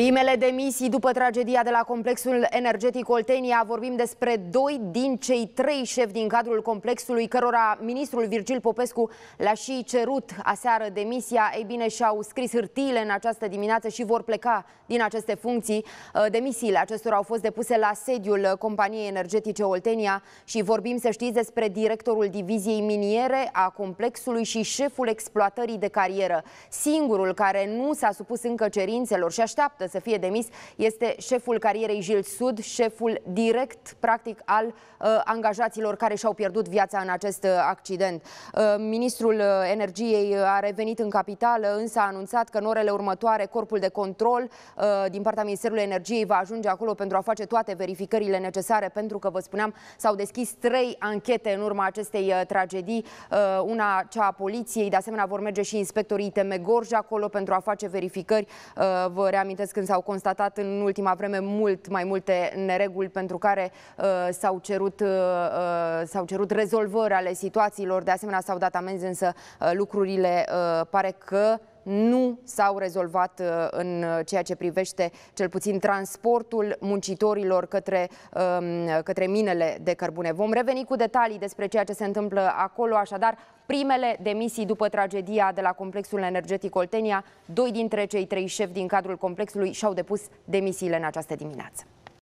Primele demisii după tragedia de la complexul energetic Oltenia. Vorbim despre doi din cei trei șefi din cadrul complexului, cărora ministrul Virgil Popescu le-a și cerut aseară demisia. Ei bine, și-au scris hârtiile în această dimineață și vor pleca din aceste funcții. Uh, demisiile acestora au fost depuse la sediul companiei energetice Oltenia și vorbim, să știți, despre directorul diviziei miniere a complexului și șeful exploatării de carieră. Singurul care nu s-a supus încă cerințelor și așteaptă așteaptă să fie demis este șeful carierei Jil Sud, șeful direct, practic, al uh, angajaților care și-au pierdut viața în acest uh, accident. Uh, ministrul uh, Energiei uh, a revenit în capitală, însă a anunțat că în orele următoare corpul de control uh, din partea Ministerului Energiei va ajunge acolo pentru a face toate verificările necesare, pentru că, vă spuneam, s-au deschis trei anchete în urma acestei tragedii, una cea a poliției, de asemenea vor merge și inspectorii ITM Gorj acolo pentru a face verificări. Vă reamintesc când s-au constatat în ultima vreme mult mai multe nereguli pentru care uh, s-au cerut, uh, uh, s-au cerut rezolvări ale situațiilor. De asemenea, s-au dat amenzi, însă uh, lucrurile uh, pare că nu s-au rezolvat uh, în uh, ceea ce privește cel puțin transportul muncitorilor către, um, către minele de cărbune. Vom reveni cu detalii despre ceea ce se întâmplă acolo, așadar primele demisii după tragedia de la complexul energetic Oltenia, doi dintre cei trei șefi din cadrul complexului și-au depus demisiile în această dimineață.